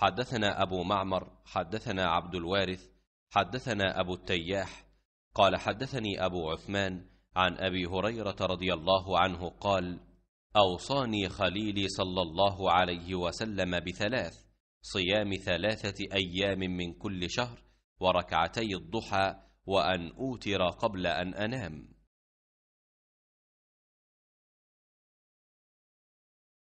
حدثنا أبو معمر حدثنا عبد الوارث حدثنا أبو التياح قال حدثني أبو عثمان عن أبي هريرة رضي الله عنه قال أوصاني خليلي صلى الله عليه وسلم بثلاث صيام ثلاثة أيام من كل شهر وركعتي الضحى وأن أوتر قبل أن أنام